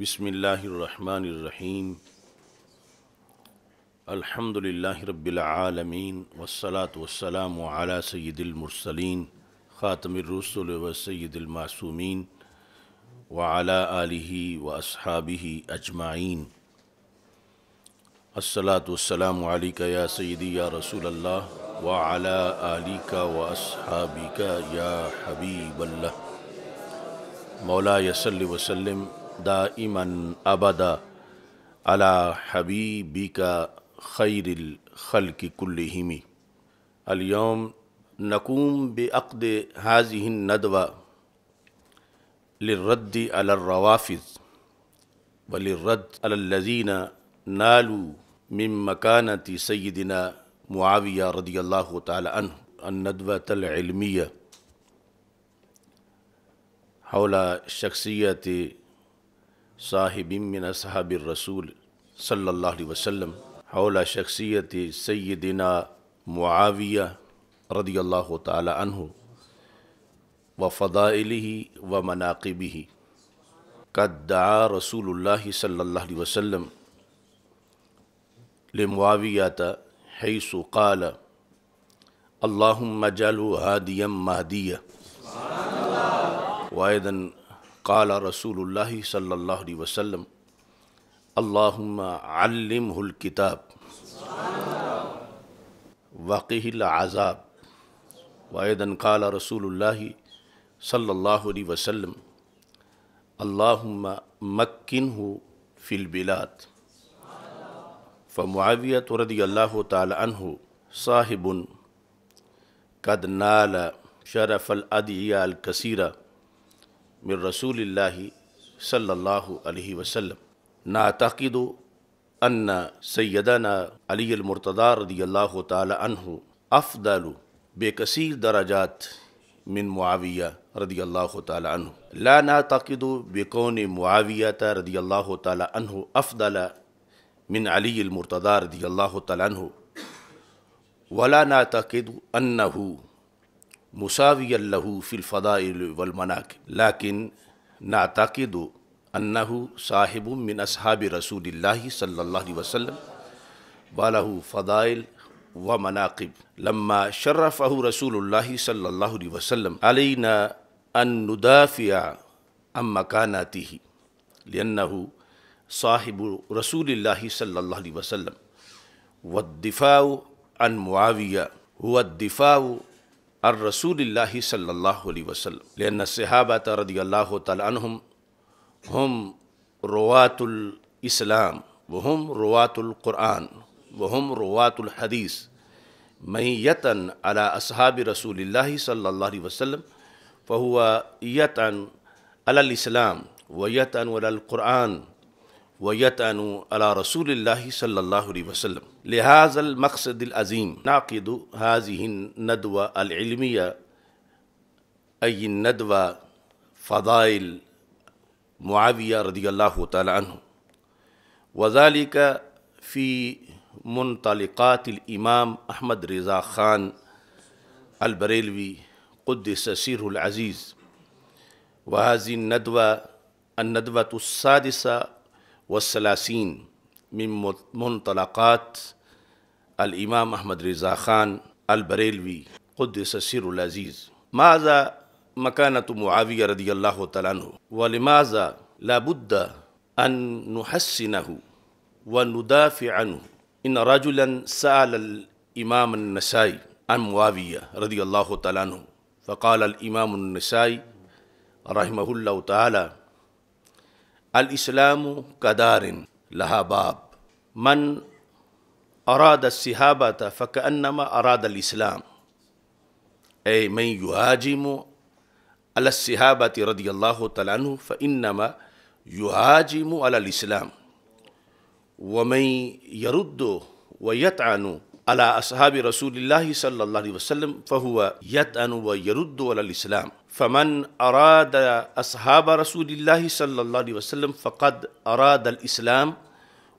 بسم اللہ الرحمن الرحیم الحمد للہ رب العالمین والصلاة وسلام و سید المرسلین المرسلین الرسل الرسول سید المعصومین آلہ علیہ اصحابہ اجمعین الصلاة والسلام علیکہ علی کا یا سیدی یا رسول اللہ و اعلیٰ علی کا و اصحابکہ کا یا حبیب اللہ مولا یسلی وسلم دائما أبدا على حبيبك خير الخلق كلهم اليوم نقوم بعقد هذه الندوة للرد على الروافض وللرد على الذين نالوا من مكانة سيدنا معاوية رضي الله تعالى عنه الندوة العلمية حول شخصية صاحب من صحاب الرسول صلی اللہ علیہ وسلم حول شخصیت سیدنا معاویہ رضی اللہ تعالی عنہ و فدا علی و مناقبی قدا رسول اللہ صلی اللہ علیہ وسلم حیث قال اللہم جلو الحادیم مہدیا وائدن قال رسول اللہ صلی اللہ علیہ وسلم اللہم علمہ الکتاب وقہ العذاب وعیدن قال رسول اللہ صلی اللہ علیہ وسلم اللہم مکنہ فی البلاد فمعاویت رضی اللہ تعالی عنہ صاحب قد نال شرف الادعیہ الکثیرہ من رسول اللہ صلی اللہ علیہ وسلم نعتقد ان سیدنا علی المرتضی رضی اللہ تعالی عنہ افضل بے کثیر دراجات من معاویہ رضی اللہ تعالی عنہ لا نا بکون بے معاویہ رضی اللہ تعالی عنہ افضل من علی المرتضی رضی اللہ تعالی عنہ ولا نا طاقد مساويا له في الفضائل والمناكب لكن نعتقد أنه صاحب من أصحاب رسول الله صلى الله عليه وسلم وله فضائل ومناقب لما شرفه رسول الله صلى الله عليه وسلم علينا أن ندافع عن مكاناته لأنه صاحب رسول الله صلى الله عليه وسلم والدفاع عن معاوية هو الدفاع الرسول الله صلى الله عليه وسلم لأن الصحابة رضي الله تعالى عنهم هم رواة الإسلام وهم رواة القرآن وهم رواة الحديث من يتن على أصحاب رسول الله صلى الله عليه وسلم فهو يتن على الإسلام ويتن على القرآن ويتأن على رسول الله صلى الله عليه وسلم لهذا المقصد العظيم نعقد هذه الندوة العلمية أي الندوة فضائل معاوية رضي الله تعالى عنه وذلك في منطلقات الإمام أحمد رضا خان البريلوي قدس سيره العزيز وهذه الندوة الندوة السادسة والثلاثين من منطلقات الإمام أحمد رضا خان البريلوي قدس السير العزيز ماذا مكانة معاوية رضي الله تعالى عنه ولماذا لابد أن نحسنه وندافع عنه إن رجلا سأل الإمام النسائي عن معاوية رضي الله تعالى عنه فقال الإمام النسائي رحمه الله تعالى الإسلام كدار لها باب من أراد السهابة فكأنما أراد الإسلام أي من يهاجم على السهابة رضي الله تعالى عنه فإنما يهاجم على الإسلام ومن يرد ويطعن على أصحاب رسول الله صلى الله عليه وسلم فهو يتأن ويرد على الإسلام فمن أراد أصحاب رسول الله صلى الله عليه وسلم فقد أراد الإسلام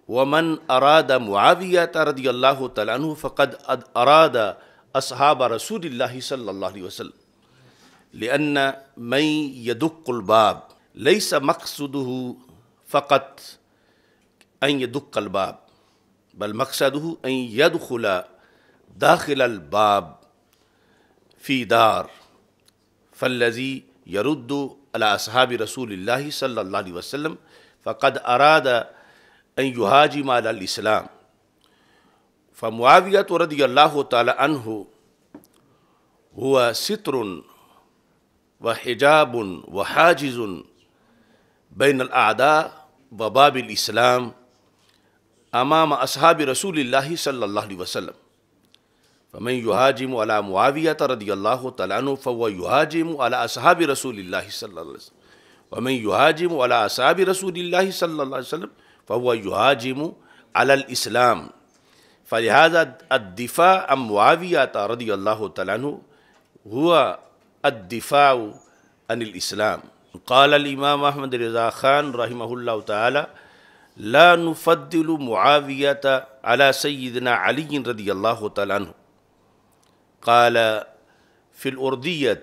ومن أراد معاوية رضي الله تعالى عنه فقد أراد أصحاب رسول الله صلى الله عليه وسلم لأن من يدق الباب ليس مقصده فقط أن يدق الباب بل مقصده أن يدخل داخل الباب في دار فالذي يرد على أصحاب رسول الله صلى الله عليه وسلم فقد أراد أن يهاجم على الإسلام فمعاوية رضي الله تعالى عنه هو ستر وحجاب وحاجز بين الأعداء وباب الإسلام أمام أصحاب رسول الله صلى الله عليه وسلم فمن يهاجم على معاوية رضي الله تعالى عنه فهو يهاجم على أصحاب رسول الله صلى الله عليه وسلم ومن يهاجم على أصحاب رسول الله صلى الله عليه وسلم فهو يهاجم على الإسلام فلهذا الدفاع عن معاوية رضي الله تعالى عنه هو الدفاع عن الإسلام قال الإمام أحمد رضا خان رحمه الله تعالى لا نفضل معاوية على سيدنا علي رضي الله تعالى عنه قال في الأردية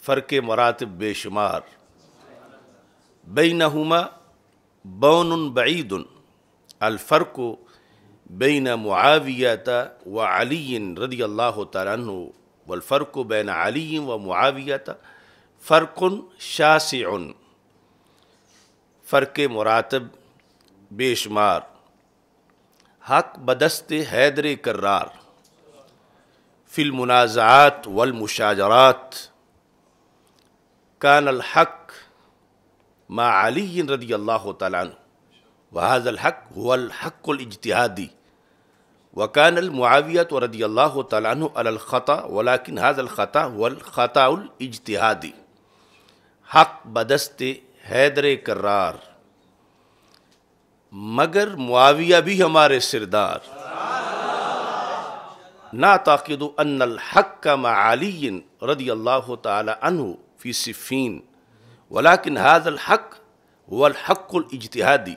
فرق مراتب بشمار بينهما بون بعيد الفرق بين معاوية وعلي رضي الله تعالى عنه والفرق بين علي ومعاوية فرق شاسع فرق مراتب بے شمار حق بدست حیدر کرار فی المنازعات والمشاجرات کان الحق ما علی رضی اللہ تعالیٰ عنہ وہ الحق هو الحق الجتحادی وکان کان المعویت و ردی اللہ تعالیٰ اللخط ولاقن هذا الخط هو الخط الاجتادی حق بدست حیدر کرار मगर मुआविया भी हमारे सिरदार ना ताकद अनल हक का मालियन रदी अल्लाह तहु फ़ी सिफ़ीन वलाकिन हाजल हक वलहक़ुलजतहादी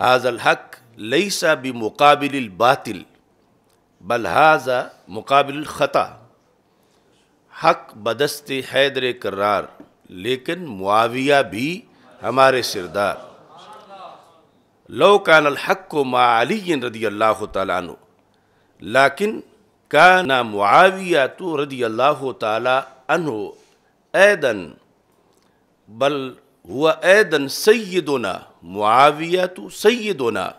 हाजल हक लईसा भी मुकाबिल बातिल बल हाजा मुकाबिल ख़ता हक बदस्त हैदर करार लेकिन मुआविया भी हमारे सिरदार لو كان الحق مع علي رضي الله تعالى عنه لكن كان معاوية رضي الله تعالى عنه أيضا بل هو أيضا سيدنا معاوية سيدنا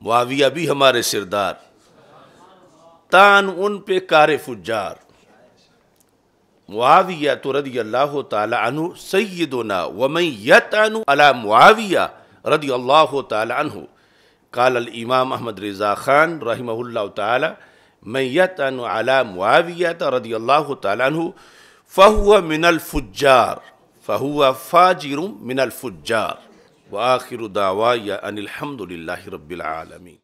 معاوية بھی ہمارے سردار تان ان پہ کار فجار معاوية رضي الله تعالى عنه سيدنا ومن يتعن على معاوية رضی اللہ تعالی عنہ قال الامام احمد رضا خان رحمہ اللہ تعالی من يتن على معاوية رضي الله تعالى عنه فهو من الفجار فهو فاجر من الفجار وآخر دعوايا أن الحمد لله رب العالمين